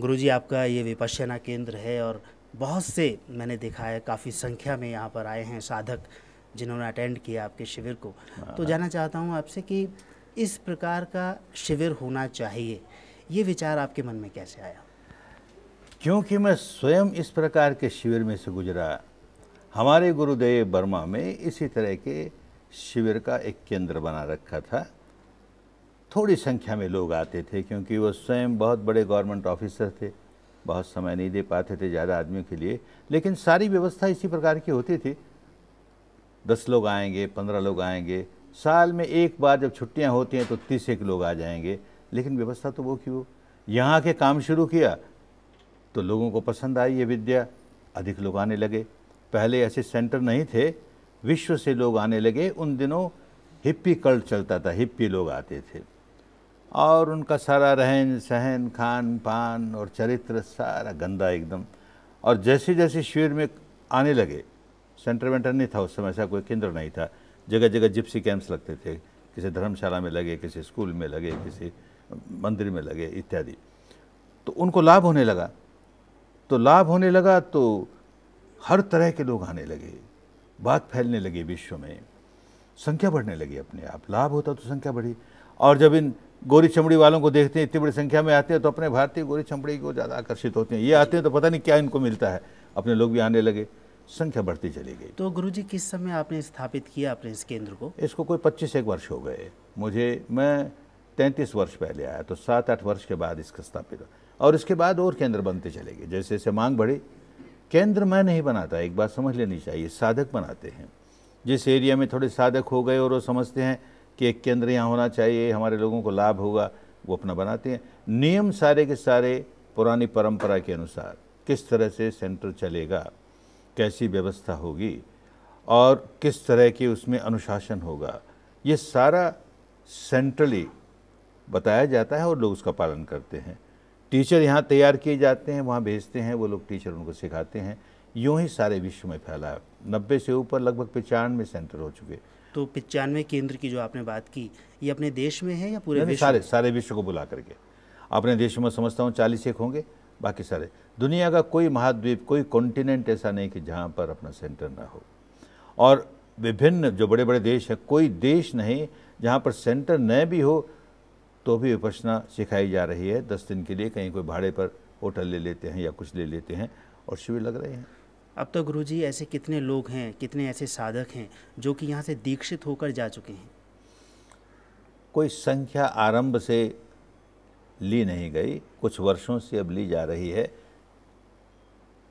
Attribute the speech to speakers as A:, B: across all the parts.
A: गुरुजी आपका ये विपश्यना केंद्र है और बहुत से मैंने देखा है काफ़ी संख्या में यहाँ पर आए हैं साधक जिन्होंने अटेंड किया आपके शिविर को हाँ। तो जानना चाहता हूँ आपसे कि इस प्रकार का शिविर होना चाहिए ये विचार आपके मन में कैसे आया
B: क्योंकि मैं स्वयं इस प्रकार के शिविर में से गुजरा हमारे गुरुदेव वर्मा में इसी तरह के शिविर का एक केंद्र बना रखा था थोड़ी संख्या में लोग आते थे क्योंकि वो स्वयं बहुत बड़े गवर्नमेंट ऑफिसर थे बहुत समय नहीं दे पाते थे ज़्यादा आदमियों के लिए लेकिन सारी व्यवस्था इसी प्रकार की होती थी दस लोग आएंगे पंद्रह लोग आएंगे साल में एक बार जब छुट्टियां होती हैं तो तीस एक लोग आ जाएंगे लेकिन व्यवस्था तो वो की वो यहाँ के काम शुरू किया तो लोगों को पसंद आई ये विद्या अधिक लोग आने लगे पहले ऐसे सेंटर नहीं थे विश्व से लोग आने लगे उन दिनों हिप्पी कल्ट चलता था हिप्पी लोग आते थे और उनका सारा रहन सहन खान पान और चरित्र सारा गंदा एकदम और जैसे जैसे शिविर में आने लगे सेंटर वेंटर नहीं था उस समय ऐसा कोई केंद्र नहीं था जगह जगह जिप्सी कैंप्स लगते थे किसी धर्मशाला में लगे किसी स्कूल में लगे किसी मंदिर में लगे इत्यादि तो उनको लाभ होने लगा तो लाभ होने लगा तो हर तरह के लोग आने लगे बात फैलने लगी विश्व में संख्या बढ़ने लगी अपने आप लाभ होता तो संख्या बढ़ी और जब इन गोरी चमड़ी वालों को देखते हैं इतनी बड़ी संख्या में आते हैं तो अपने भारतीय गोरी चमड़ी को ज़्यादा आकर्षित होते हैं ये आते हैं तो पता नहीं क्या इनको मिलता है अपने लोग भी आने लगे संख्या बढ़ती चली गई
A: तो गुरु जी किस समय आपने स्थापित किया अपने इस केंद्र को
B: इसको कोई पच्चीस एक वर्ष हो गए मुझे मैं तैंतीस वर्ष पहले आया तो सात आठ वर्ष के बाद इसका स्थापित और इसके बाद और केंद्र बनते चले गए जैसे जैसे मांग बढ़ी केंद्र मैं नहीं बनाता एक बात समझ लेनी चाहिए साधक बनाते हैं जिस एरिया में थोड़े साधक हो गए और वो समझते हैं कि एक केंद्र यहाँ होना चाहिए हमारे लोगों को लाभ होगा वो अपना बनाते हैं नियम सारे के सारे पुरानी परंपरा के अनुसार किस तरह से सेंटर चलेगा कैसी व्यवस्था होगी और किस तरह के उसमें अनुशासन होगा ये सारा सेंट्रली बताया जाता है और लोग उसका पालन करते हैं टीचर यहाँ तैयार किए जाते हैं वहाँ भेजते हैं वो लोग टीचर उनको सिखाते हैं यूँ ही सारे विश्व में फैला है नब्बे से ऊपर लगभग पचानवे सेंटर हो चुके तो पिचानवे
A: केंद्र की जो आपने बात की ये अपने देश में है या पूरे विश्व सारे सारे
B: विश्व को बुला करके अपने देश में समझता हूँ चालीस एक होंगे बाकी सारे दुनिया का कोई महाद्वीप कोई कॉन्टिनेंट ऐसा नहीं कि जहाँ पर अपना सेंटर ना हो और विभिन्न जो बड़े बड़े देश हैं कोई देश नहीं जहाँ पर सेंटर न भी हो तो भी विपसना सिखाई जा रही है दस दिन के लिए कहीं कोई भाड़े पर होटल ले लेते हैं या कुछ ले लेते हैं और शिविर लग रहे हैं
A: अब तो गुरु जी ऐसे कितने लोग हैं कितने ऐसे साधक हैं जो कि यहाँ से दीक्षित होकर जा चुके हैं
B: कोई संख्या आरंभ से ली नहीं गई कुछ वर्षों से अब ली जा रही है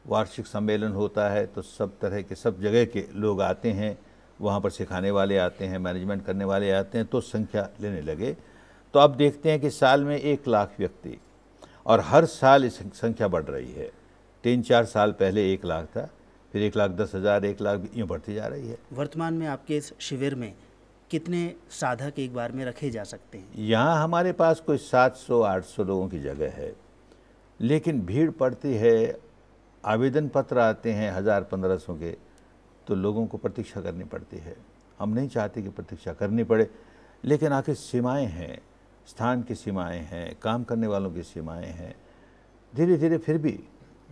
B: वार्षिक सम्मेलन होता है तो सब तरह के सब जगह के लोग आते हैं वहाँ पर सिखाने वाले आते हैं मैनेजमेंट करने वाले आते हैं तो संख्या लेने लगे तो अब देखते हैं कि साल में एक लाख व्यक्ति और हर साल इस संख्या बढ़ रही है तीन चार साल पहले एक लाख था फिर एक लाख दस हज़ार एक लाख यूँ बढ़ती जा रही है
A: वर्तमान में आपके इस शिविर में कितने साधक एक बार में रखे जा सकते
B: हैं यहाँ हमारे पास कोई 700-800 लोगों की जगह है लेकिन भीड़ पड़ती है आवेदन पत्र आते हैं हज़ार पंद्रह सौ के तो लोगों को प्रतीक्षा करनी पड़ती है हम नहीं चाहते कि प्रतीक्षा करनी पड़े लेकिन आखिर सीमाएं हैं स्थान की सीमाएं हैं काम करने वालों की सीमाएं हैं धीरे धीरे फिर भी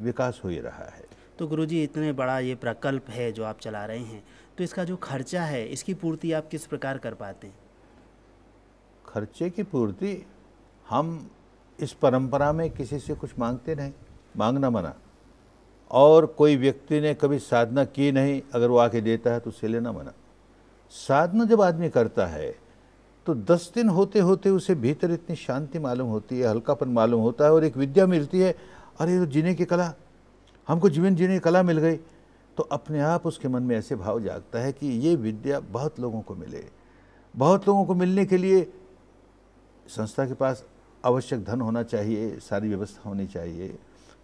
B: विकास हो ही रहा है तो गुरुजी
A: इतने बड़ा ये प्रकल्प है जो आप चला रहे हैं तो इसका जो खर्चा है इसकी पूर्ति आप किस प्रकार कर पाते हैं
B: खर्चे की पूर्ति हम इस परंपरा में किसी से कुछ मांगते नहीं मांगना मना और कोई व्यक्ति ने कभी साधना की नहीं अगर वो आके देता है तो उसे लेना मना साधना जब आदमी करता है तो दस दिन होते होते उसे भीतर इतनी शांति मालूम होती है हल्कापन मालूम होता है और एक विद्या मिलती है अरे तो जीने की कला हमको जीवन जीने की कला मिल गई तो अपने आप उसके मन में ऐसे भाव जागता है कि ये विद्या बहुत लोगों को मिले बहुत लोगों को मिलने के लिए संस्था के पास आवश्यक धन होना चाहिए सारी व्यवस्था होनी चाहिए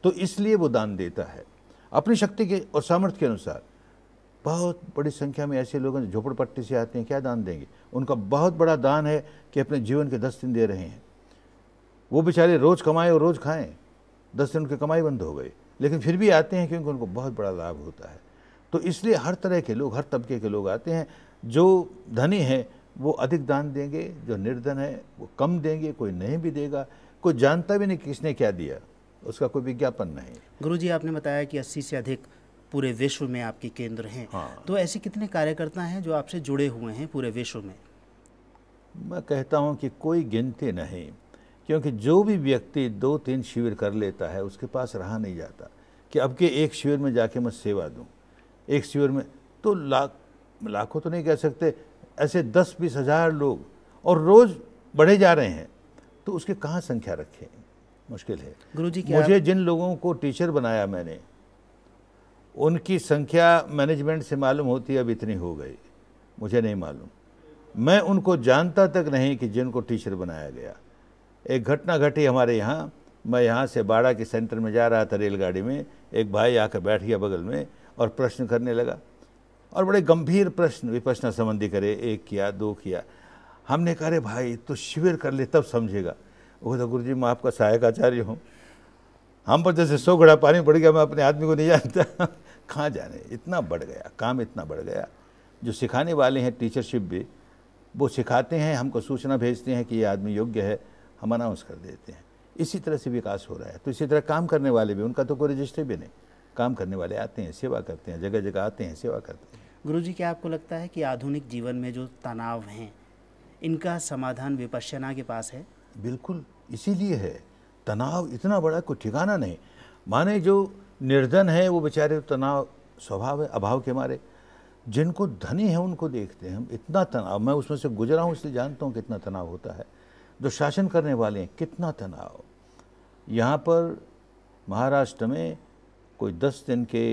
B: तो इसलिए वो दान देता है अपनी शक्ति के और सामर्थ्य के अनुसार बहुत बड़ी संख्या में ऐसे लोग हैं झोपड़पट्टी से आते हैं क्या दान देंगे उनका बहुत बड़ा दान है कि अपने जीवन के दस दिन दे रहे हैं वो बेचारे रोज़ कमाएं और रोज़ खाएं दस दिन उनकी कमाई बंद हो गई लेकिन फिर भी आते हैं क्योंकि उनको बहुत बड़ा लाभ होता है तो इसलिए हर तरह के लोग हर तबके के लोग आते हैं जो धनी हैं वो अधिक दान देंगे जो निर्धन है वो कम देंगे कोई नहीं भी देगा कोई जानता भी नहीं किसने क्या दिया उसका कोई विज्ञापन नहीं गुरु जी आपने बताया कि अस्सी से
A: अधिक पूरे विश्व में आपके केंद्र हैं हाँ। तो ऐसे कितने कार्यकर्ता हैं जो आपसे जुड़े हुए हैं पूरे विश्व
B: में मैं कहता हूँ कि कोई गिनती नहीं क्योंकि जो भी व्यक्ति दो तीन शिविर कर लेता है उसके पास रहा नहीं जाता कि अब के एक शिविर में जाके मैं सेवा दूँ एक शिविर में तो लाख लाखों तो नहीं कह सकते ऐसे दस बीस हज़ार लोग और रोज़ बढ़े जा रहे हैं तो उसके कहाँ संख्या रखें मुश्किल है गुरु जी मुझे जिन लोगों को टीचर बनाया मैंने उनकी संख्या मैनेजमेंट से मालूम होती है अब इतनी हो गई मुझे नहीं मालूम मैं उनको जानता तक नहीं कि जिनको टीचर बनाया गया एक घटना घटी हमारे यहाँ मैं यहाँ से बाड़ा के सेंटर में जा रहा था रेलगाड़ी में एक भाई आकर बैठ गया बगल में और प्रश्न करने लगा और बड़े गंभीर प्रश्न विपश्ना संबंधी करे एक किया दो किया हमने कहा भाई तो शिविर कर ले तब समझेगा वो तो गुरु जी मैं आपका सहायक आचार्य हूँ हम पर जैसे सौ घड़ा पानी पड़ गया मैं अपने आदमी को नहीं जानता कहाँ जाने इतना बढ़ गया काम इतना बढ़ गया जो सिखाने वाले हैं टीचरशिप भी वो सिखाते हैं हमको सूचना भेजते हैं कि ये आदमी योग्य है हम अनाउंस कर देते हैं इसी तरह से विकास हो रहा है तो इसी तरह काम करने वाले भी उनका तो कोई रजिस्टर भी नहीं काम करने वाले आते हैं सेवा करते हैं जगह जगह आते हैं सेवा करते हैं
A: गुरु जी क्या आपको लगता है कि आधुनिक जीवन में जो तनाव हैं इनका समाधान विपश्यना के पास है
B: बिल्कुल इसीलिए है तनाव इतना बड़ा कोई ठिकाना नहीं माने जो निर्धन है वो बेचारे तो तनाव स्वभाव है अभाव के मारे जिनको धनी है उनको देखते हैं हम इतना तनाव मैं उसमें से गुजरा हूँ इसलिए जानता हूँ कि इतना तनाव होता है जो शासन करने वाले हैं कितना तनाव यहाँ पर महाराष्ट्र में कोई दस दिन के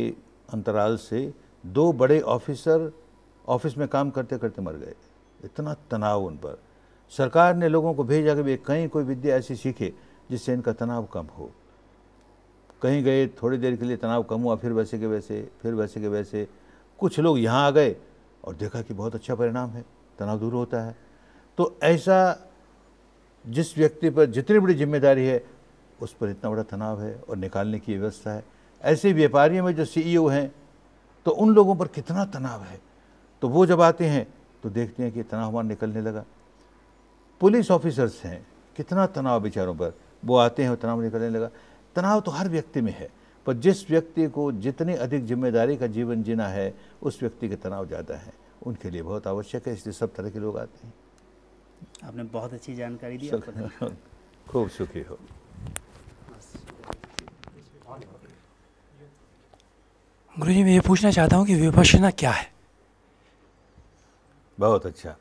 B: अंतराल से दो बड़े ऑफिसर ऑफिस में काम करते करते मर गए इतना तनाव उन पर सरकार ने लोगों को भेजा कि भाई कहीं कोई विद्या ऐसी सीखे जिससे इनका तनाव कम हो कहीं गए थोड़ी देर के लिए तनाव कम हुआ फिर वैसे के वैसे फिर वैसे के वैसे कुछ लोग यहाँ आ गए और देखा कि बहुत अच्छा परिणाम है तनाव दूर होता है तो ऐसा जिस व्यक्ति पर जितनी बड़ी जिम्मेदारी है उस पर इतना बड़ा तनाव है और निकालने की व्यवस्था है ऐसे व्यापारियों में जो सीईओ e हैं तो उन लोगों पर कितना तनाव है तो वो जब आते हैं तो देखते हैं कि तनाव वहाँ निकलने लगा पुलिस ऑफिसर्स हैं कितना तनाव बेचारों पर वो आते हैं और तनाव निकलने लगा तनाव तो हर व्यक्ति में है पर जिस व्यक्ति को जितनी अधिक जिम्मेदारी का जीवन जीना है उस व्यक्ति के तनाव ज़्यादा है उनके लिए बहुत आवश्यक है इसलिए सब तरह के लोग आते हैं
A: आपने बहुत अच्छी जानकारी दी आपको
B: खूब सुखी हो
A: गुरु जी मैं ये पूछना चाहता हूँ कि विपश्यना क्या है
B: बहुत अच्छा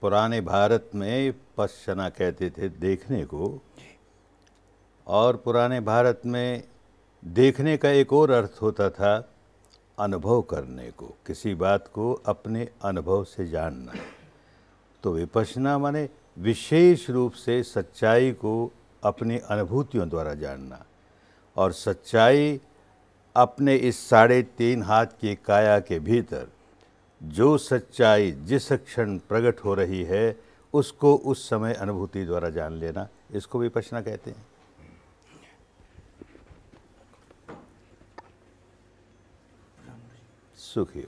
B: पुराने भारत में पश्चना कहते थे देखने को और पुराने भारत में देखने का एक और अर्थ होता था अनुभव करने को किसी बात को अपने अनुभव से जानना तो विपसना माने विशेष रूप से सच्चाई को अपनी अनुभूतियों द्वारा जानना और सच्चाई अपने इस साढ़े तीन हाथ की काया के भीतर जो सच्चाई जिस क्षण प्रकट हो रही है उसको उस समय अनुभूति द्वारा जान लेना इसको विपश्यना कहते हैं सुखी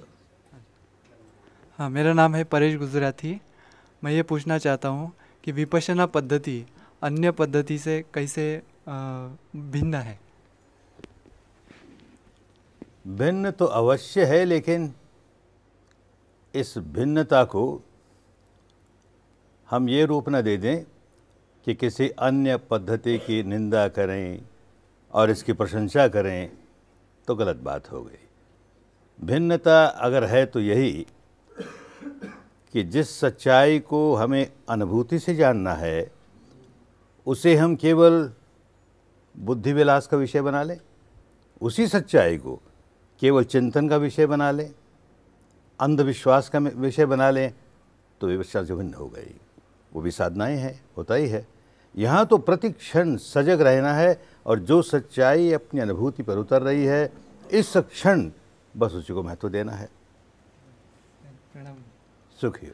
A: हाँ मेरा नाम है परेश गुजराती मैं ये पूछना चाहता हूँ कि विपसना पद्धति अन्य पद्धति से कैसे भिन्न है
B: भिन्न तो अवश्य है लेकिन इस भिन्नता को हम ये रूप न दे दें कि किसी अन्य पद्धति की निंदा करें और इसकी प्रशंसा करें तो गलत बात हो गई भिन्नता अगर है तो यही कि जिस सच्चाई को हमें अनुभूति से जानना है उसे हम केवल बुद्धि विलास का विषय बना लें उसी सच्चाई को केवल चिंतन का विषय बना लें अंधविश्वास का विषय बना लें तो व्यवस्था जो भिन्न हो गई वो भी साधनाएं हैं होता ही है यहाँ तो प्रतिक्षण सजग रहना है और जो सच्चाई अपनी अनुभूति पर उतर रही है इस क्षण बस उसी को महत्व देना है सुखी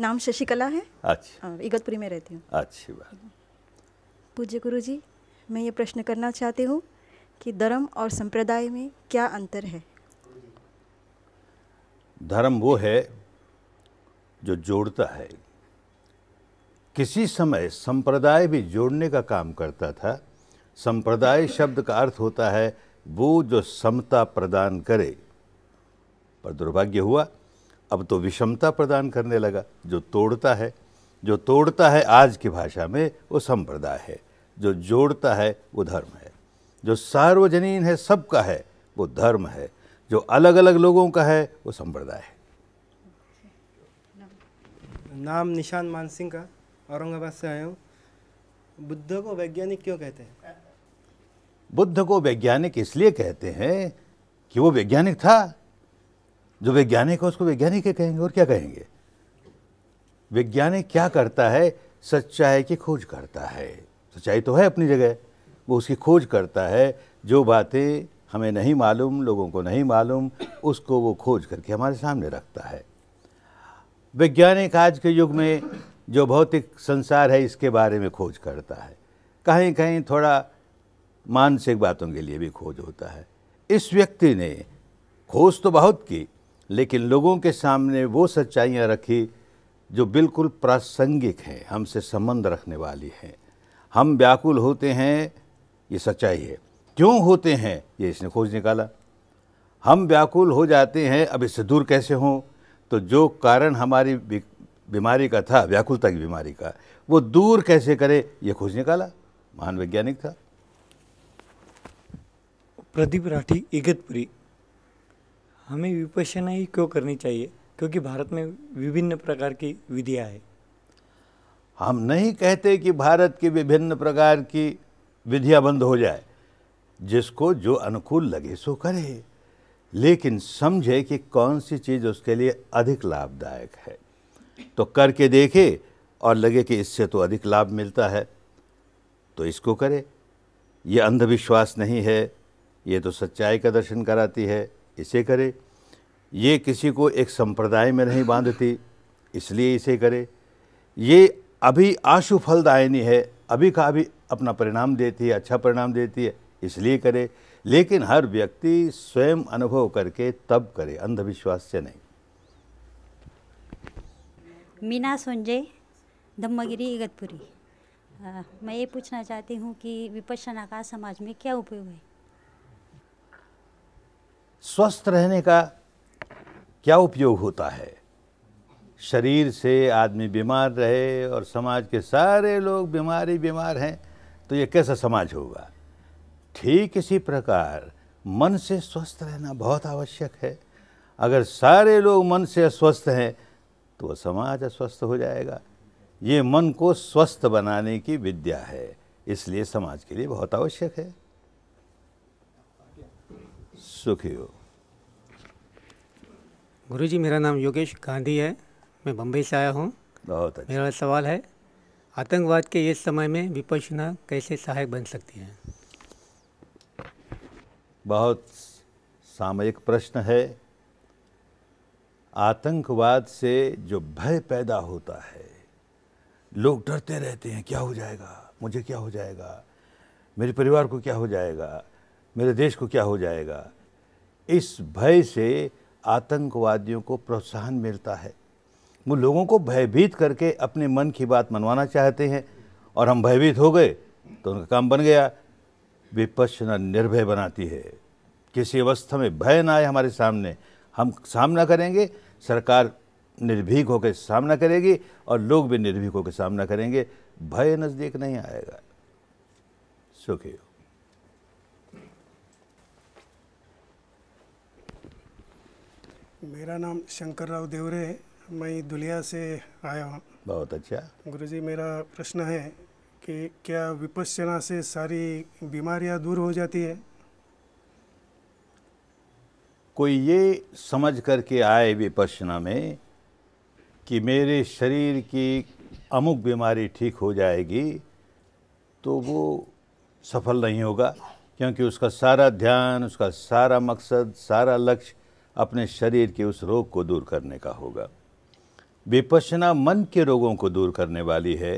A: नाम शशिकला है अच्छा हाँ, इगतपुरी में रहती हूँ
B: अच्छी बात
A: पूज्य गुरु जी मैं ये प्रश्न करना चाहती हूँ कि धर्म और संप्रदाय में क्या अंतर है
B: धर्म वो है जो जोड़ता है किसी समय संप्रदाय भी जोड़ने का काम करता था संप्रदाय शब्द का अर्थ होता है वो जो समता प्रदान करे पर दुर्भाग्य हुआ अब तो विषमता प्रदान करने लगा जो तोड़ता है जो तोड़ता है आज की भाषा में वो संप्रदाय है जो जोड़ता है वो धर्म है जो सार्वजनीन है सबका है वो धर्म है जो अलग अलग लोगों का है वो संप्रदाय है
A: नाम निशान मान सिंह का औरंगाबाद से आया हूँ बुद्ध को वैज्ञानिक क्यों कहते हैं
B: बुद्ध को वैज्ञानिक इसलिए कहते हैं कि वो वैज्ञानिक था जो वैज्ञानिक है उसको वैज्ञानिक कहेंगे और क्या कहेंगे वैज्ञानिक क्या करता है सच्चाई की खोज करता है सच्चाई तो है अपनी जगह वो उसकी खोज करता है जो बातें हमें नहीं मालूम लोगों को नहीं मालूम उसको वो खोज करके हमारे सामने रखता है वैज्ञानिक आज के युग में जो भौतिक संसार है इसके बारे में खोज करता है कहीं कहीं थोड़ा मानसिक बातों के लिए भी खोज होता है इस व्यक्ति ने खोज तो बहुत की लेकिन लोगों के सामने वो सच्चाइयाँ रखी जो बिल्कुल प्रासंगिक हैं हमसे संबंध रखने वाली हैं हम व्याकुल होते हैं ये सच्चाई है क्यों होते हैं ये इसने खोज निकाला हम व्याकुल हो जाते हैं अब इससे दूर कैसे हों तो जो कारण हमारी बीमारी का था व्याकुलता की बीमारी का वो दूर कैसे करे ये खोज निकाला महान वैज्ञानिक था प्रदीप राठी इगतपुरी हमें विपसना ही क्यों करनी चाहिए क्योंकि भारत में विभिन्न प्रकार की विधियाँ है हम नहीं कहते कि भारत की विभिन्न प्रकार की विधियाँ बंद हो जाए जिसको जो अनुकूल लगे सो करे लेकिन समझे कि कौन सी चीज़ उसके लिए अधिक लाभदायक है तो करके देखे और लगे कि इससे तो अधिक लाभ मिलता है तो इसको करे ये अंधविश्वास नहीं है ये तो सच्चाई का दर्शन कराती है इसे करे ये किसी को एक संप्रदाय में नहीं बांधती इसलिए इसे करे ये अभी आशु फलदायनी है अभी का अभी अपना परिणाम देती है अच्छा परिणाम देती है इसलिए करे लेकिन हर व्यक्ति स्वयं अनुभव करके तब करे अंधविश्वास से नहीं
A: मीना संजय धम्मगिरी इगतपुरी मैं ये पूछना चाहती हूँ कि विपक्षना का समाज में क्या उपयोग है
B: स्वस्थ रहने का क्या उपयोग होता है शरीर से आदमी बीमार रहे और समाज के सारे लोग बीमारी बीमार हैं तो ये कैसा समाज होगा ठीक इसी प्रकार मन से स्वस्थ रहना बहुत आवश्यक है अगर सारे लोग मन से अस्वस्थ हैं तो वह समाज अस्वस्थ हो जाएगा ये मन को स्वस्थ बनाने की विद्या है इसलिए समाज के लिए बहुत आवश्यक है सुखी हो
A: गुरु जी मेरा नाम योगेश गांधी है मैं बम्बई से आया हूँ बहुत अच्छा मेरा सवाल है आतंकवाद के इस समय में विपक्षना कैसे सहायक बन सकती है
B: बहुत सामयिक प्रश्न है आतंकवाद से जो भय पैदा होता है लोग डरते रहते हैं क्या हो जाएगा मुझे क्या हो जाएगा मेरे परिवार को क्या हो जाएगा मेरे देश को क्या हो जाएगा इस भय से आतंकवादियों को प्रोत्साहन मिलता है वो लोगों को भयभीत करके अपने मन की बात मनवाना चाहते हैं और हम भयभीत हो गए तो उनका काम बन गया विपश्चना निर्भय बनाती है किसी अवस्था में भय ना आए हमारे सामने हम सामना करेंगे सरकार निर्भीक होकर सामना करेगी और लोग भी निर्भीक होकर सामना करेंगे भय नज़दीक नहीं आएगा सुखी
A: मेरा नाम शंकर राव देवरे है मैं दुलिया से आया हूँ बहुत अच्छा गुरु जी मेरा प्रश्न है कि क्या विपस्सना से सारी बीमारियाँ दूर हो जाती है
B: कोई ये समझ करके आए विपस्सना में कि मेरे शरीर की अमुक बीमारी ठीक हो जाएगी तो वो सफल नहीं होगा क्योंकि उसका सारा ध्यान उसका सारा मकसद सारा लक्ष्य अपने शरीर के उस रोग को दूर करने का होगा विपसना मन के रोगों को दूर करने वाली है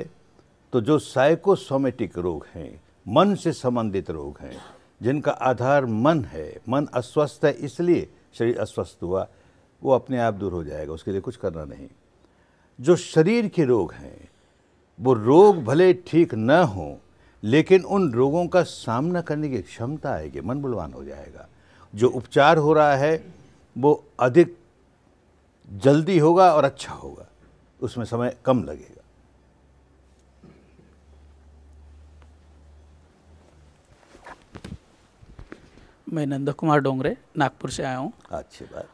B: तो जो साइकोसोमेटिक रोग हैं मन से संबंधित रोग हैं जिनका आधार मन है मन अस्वस्थ है इसलिए शरीर अस्वस्थ हुआ वो अपने आप दूर हो जाएगा उसके लिए कुछ करना नहीं जो शरीर के रोग हैं वो रोग भले ठीक न हों लेकिन उन रोगों का सामना करने की क्षमता आएगी मन बलवान हो जाएगा जो उपचार हो रहा है वो अधिक जल्दी होगा और अच्छा होगा उसमें समय कम लगेगा
A: मैं नंद कुमार डोंगरे नागपुर से आया हूँ अच्छी बात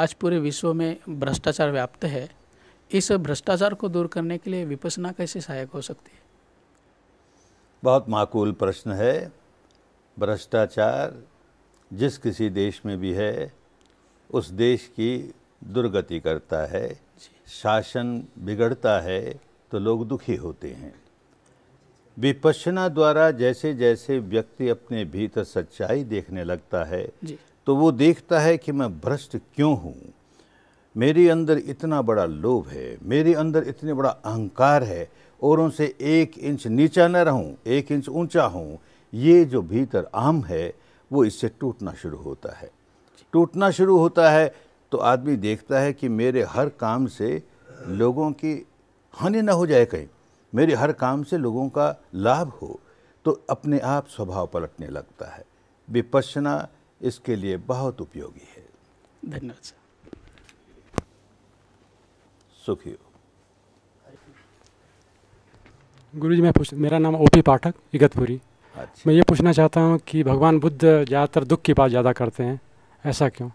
A: आज पूरे विश्व में भ्रष्टाचार व्याप्त है इस भ्रष्टाचार को दूर करने के लिए विपसना कैसे सहायक हो सकती है
B: बहुत माकूल प्रश्न है भ्रष्टाचार जिस किसी देश में भी है उस देश की दुर्गति करता है शासन बिगड़ता है तो लोग दुखी होते हैं विपशना द्वारा जैसे जैसे व्यक्ति अपने भीतर सच्चाई देखने लगता है तो वो देखता है कि मैं भ्रष्ट क्यों हूँ मेरे अंदर इतना बड़ा लोभ है मेरे अंदर इतने बड़ा अहंकार है औरों से एक इंच नीचा न रहूं एक इंच ऊंचा हूं ये जो भीतर आम है वो इससे टूटना शुरू होता है टूटना शुरू होता है तो आदमी देखता है कि मेरे हर काम से लोगों की हानि ना हो जाए कहीं मेरे हर काम से लोगों का लाभ हो तो अपने आप स्वभाव पलटने लगता है विपसना इसके लिए बहुत उपयोगी है धन्यवाद सुखी हो
A: गुरु जी मैं पूछ मेरा नाम ओपी पाठक इगतपुरी अच्छा। मैं ये पूछना चाहता हूँ कि भगवान बुद्ध ज़्यादातर दुख की बात ज़्यादा करते हैं
B: ऐसा क्यों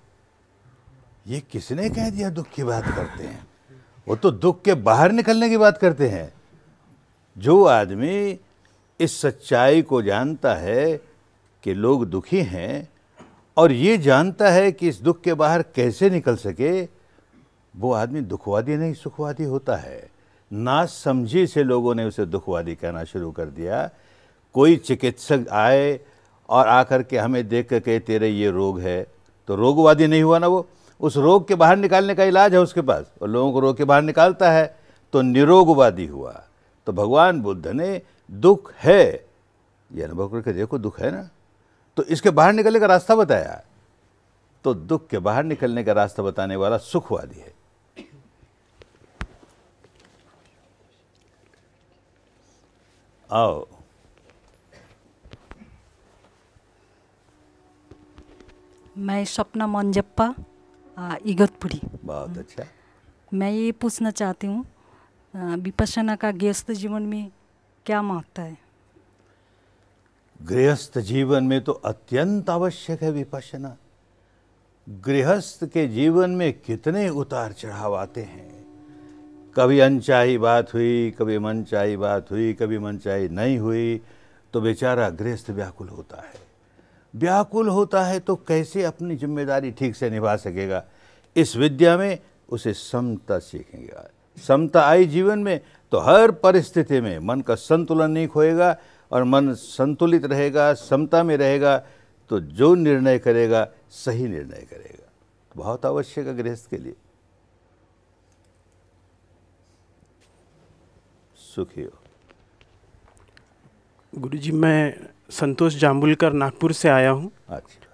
B: ये किसने कह दिया दुख की बात करते हैं वो तो दुख के बाहर निकलने की बात करते हैं जो आदमी इस सच्चाई को जानता है कि लोग दुखी हैं और ये जानता है कि इस दुख के बाहर कैसे निकल सके वो आदमी दुखवादी नहीं सुखवादी होता है ना समझी से लोगों ने उसे दुखवादी कहना शुरू कर दिया कोई चिकित्सक आए और आकर के हमें देख कर के तेरे ये रोग है तो रोगवादी नहीं हुआ ना वो उस रोग के बाहर निकालने का इलाज है उसके पास और लोगों को रोग के बाहर निकालता है तो निरोगवादी हुआ तो भगवान बुद्ध ने दुख है ये अनुभव करके देखो दुख है ना तो इसके बाहर निकलने का रास्ता बताया तो दुख के बाहर निकलने का रास्ता बताने वाला सुखवादी है आओ
A: मैं सपना मंजप्पा इगतपुरी बहुत हम्म। अच्छा मैं ये पूछना चाहती हूँ विपसना का गृहस्थ जीवन में क्या महत्व है
B: गृहस्थ जीवन में तो अत्यंत आवश्यक है विपसना गृहस्थ के जीवन में कितने उतार चढ़ाव आते हैं कभी अनचाही बात हुई कभी मनचाही बात हुई कभी मनचाही नहीं हुई तो बेचारा गृहस्थ व्याकुल होता है व्याकुल होता है तो कैसे अपनी जिम्मेदारी ठीक से निभा सकेगा इस विद्या में उसे समता सीखेगा समता आई जीवन में तो हर परिस्थिति में मन का संतुलन नहीं खोएगा और मन संतुलित रहेगा समता में रहेगा तो जो निर्णय करेगा सही निर्णय करेगा बहुत आवश्यक है गृहस्थ के लिए सुखी हो
A: गुरु जी मैं संतोष जाम्बुलकर नागपुर से आया हूँ
B: अच्छा